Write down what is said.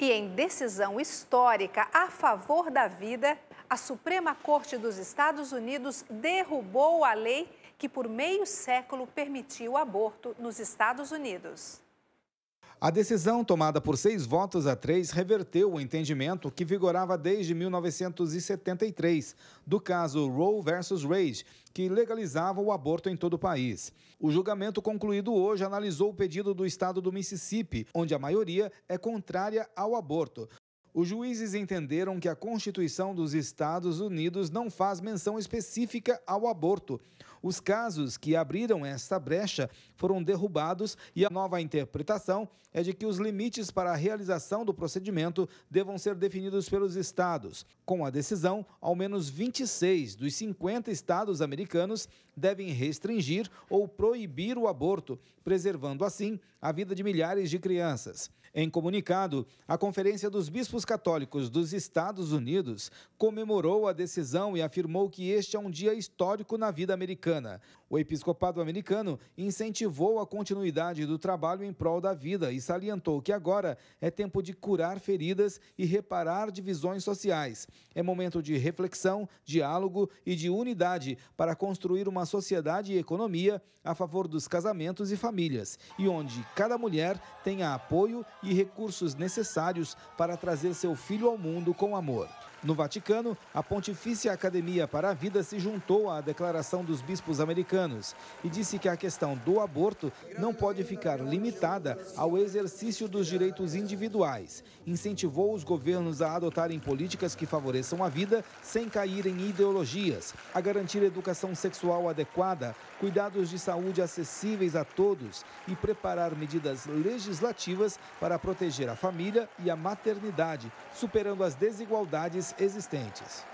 E em decisão histórica a favor da vida, a Suprema Corte dos Estados Unidos derrubou a lei que por meio século permitiu o aborto nos Estados Unidos. A decisão, tomada por seis votos a três, reverteu o entendimento que vigorava desde 1973 do caso Roe versus Wade, que legalizava o aborto em todo o país. O julgamento concluído hoje analisou o pedido do estado do Mississippi, onde a maioria é contrária ao aborto. Os juízes entenderam que a Constituição dos Estados Unidos não faz menção específica ao aborto. Os casos que abriram esta brecha foram derrubados e a nova interpretação é de que os limites para a realização do procedimento devam ser definidos pelos estados. Com a decisão, ao menos 26 dos 50 estados americanos devem restringir ou proibir o aborto, preservando assim a vida de milhares de crianças. Em comunicado, a Conferência dos Bispos Católicos dos Estados Unidos comemorou a decisão e afirmou que este é um dia histórico na vida americana Americana. O episcopado americano incentivou a continuidade do trabalho em prol da vida e salientou que agora é tempo de curar feridas e reparar divisões sociais. É momento de reflexão, diálogo e de unidade para construir uma sociedade e economia a favor dos casamentos e famílias, e onde cada mulher tenha apoio e recursos necessários para trazer seu filho ao mundo com amor. No Vaticano, a Pontifícia Academia para a Vida se juntou à declaração dos bispos americanos e disse que a questão do aborto não pode ficar limitada ao exercício dos direitos individuais. Incentivou os governos a adotarem políticas que favoreçam a vida sem cair em ideologias, a garantir educação sexual adequada, cuidados de saúde acessíveis a todos e preparar medidas legislativas para proteger a família e a maternidade, superando as desigualdades existentes.